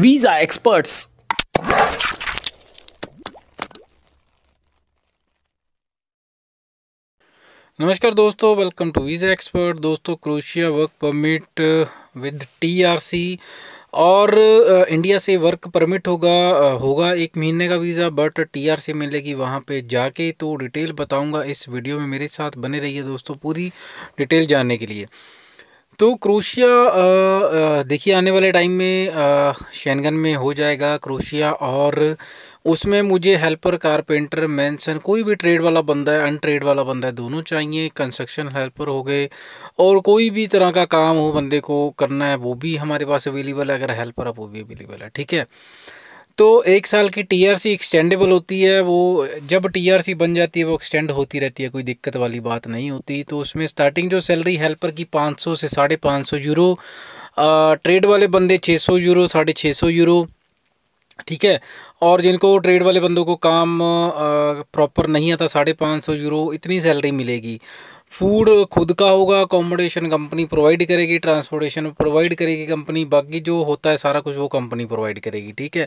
visa experts नमस्कार दोस्तों welcome to visa expert दोस्तों Croatia work permit with TRC और इंडिया uh, से वर्क परमिट होगा uh, होगा एक महीने का वीज़ा बट टीआरसी मिलेगी वहाँ पे जाके तो डिटेल बताऊँगा इस वीडियो में मेरे साथ बने रहिए दोस्तों पूरी डिटेल जानने के लिए तो क्रोशिया देखिए आने वाले टाइम में शैनगन में हो जाएगा क्रोशिया और उसमें मुझे हेल्पर कारपेंटर मैंसन कोई भी ट्रेड वाला बंदा है अनट्रेड वाला बंदा है दोनों चाहिए कंस्ट्रक्शन हेल्पर हो गए और कोई भी तरह का काम हो बंदे को करना है वो भी हमारे पास अवेलेबल है अगर हेल्पर है वो भी अवेलेबल है ठीक है तो एक साल की टीआरसी एक्सटेंडेबल होती है वो जब टीआरसी बन जाती है वो एक्सटेंड होती रहती है कोई दिक्कत वाली बात नहीं होती तो उसमें स्टार्टिंग जो सैलरी हेल्पर की 500 से साढ़े पाँच सौ यूरो ट्रेड वाले बंदे 600 यूरो साढ़े छः सौ यूरो ठीक है और जिनको ट्रेड वाले बंदों को काम प्रॉपर नहीं आता साढ़े पाँच सौ यूरो इतनी सैलरी मिलेगी फूड खुद का होगा अकोमोडेशन कंपनी प्रोवाइड करेगी ट्रांसपोर्टेशन प्रोवाइड करेगी कंपनी बाकी जो होता है सारा कुछ वो कंपनी प्रोवाइड करेगी ठीक है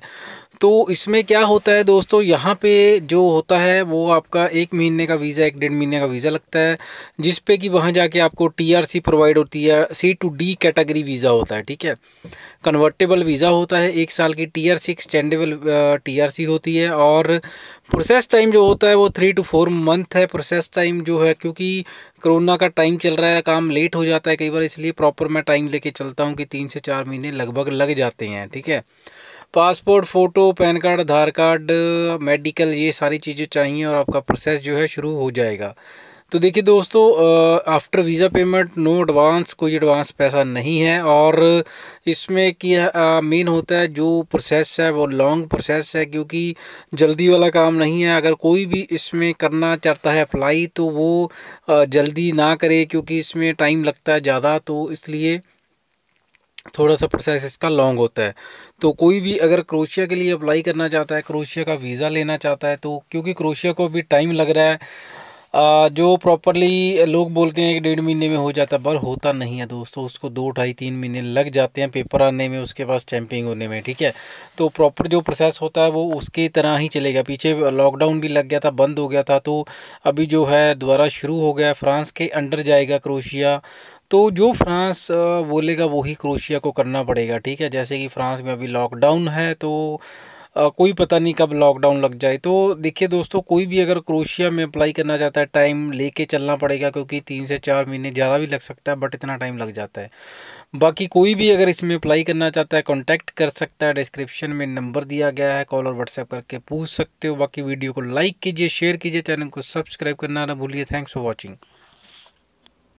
तो इसमें क्या होता है दोस्तों यहाँ पे जो होता है वो आपका एक महीने का वीज़ा एक डेढ़ महीने का वीज़ा लगता है जिस पे कि वहाँ जाके आपको टी प्रोवाइड होती है C to D category visa होता है ठीक है कन्वर्टेबल वीज़ा होता है एक साल की टी आर एक्सटेंडेबल टी होती है और प्रोसेस टाइम जो होता है वो थ्री टू फोर मंथ है प्रोसेस टाइम जो है क्योंकि कोरोना का टाइम चल रहा है काम लेट हो जाता है कई बार इसलिए प्रॉपर मैं टाइम लेके चलता हूँ कि तीन से चार महीने लगभग लग जाते हैं ठीक है passport photo PAN card Aadhaar card medical ये सारी चीज़ें चाहिए और आपका प्रोसेस जो है शुरू हो जाएगा तो देखिए दोस्तों after visa payment no advance कोई एडवांस पैसा नहीं है और इसमें कि मेन होता है जो प्रोसेस है वो लॉन्ग प्रोसेस है क्योंकि जल्दी वाला काम नहीं है अगर कोई भी इसमें करना चाहता है अप्लाई तो वो आ, जल्दी ना करे क्योंकि इसमें टाइम लगता है ज़्यादा तो इसलिए थोड़ा सा प्रोसेस इसका लॉन्ग होता है तो कोई भी अगर क्रोशिया के लिए अप्लाई करना चाहता है क्रोशिया का वीज़ा लेना चाहता है तो क्योंकि क्रोशिया को भी टाइम लग रहा है जो प्रॉपरली लोग बोलते हैं कि डेढ़ महीने में हो जाता है पर होता नहीं है दोस्तों उसको दो ढाई तीन महीने लग जाते हैं पेपर आने में उसके पास स्टैंपिंग होने में ठीक है तो प्रॉपर जो प्रोसेस होता है वो उसके तरह ही चलेगा पीछे लॉकडाउन भी लग गया था बंद हो गया था तो अभी जो है दोबारा शुरू हो गया फ्रांस के अंडर जाएगा क्रोशिया तो जो फ्रांस बोलेगा वही क्रोशिया को करना पड़ेगा ठीक है जैसे कि फ्रांस में अभी लॉकडाउन है तो कोई पता नहीं कब लॉकडाउन लग जाए तो देखिए दोस्तों कोई भी अगर क्रोशिया में अप्लाई करना चाहता है टाइम लेके चलना पड़ेगा क्योंकि तीन से चार महीने ज़्यादा भी लग सकता है बट इतना टाइम लग जाता है बाकी कोई भी अगर इसमें अप्लाई करना चाहता है कॉन्टैक्ट कर सकता है डिस्क्रिप्शन में नंबर दिया गया है कॉल और व्हाट्सएप करके पूछ सकते हो बाकी वीडियो को लाइक कीजिए शेयर कीजिए चैनल को सब्सक्राइब करना ना भूलिए थैंक्स फॉर वॉचिंग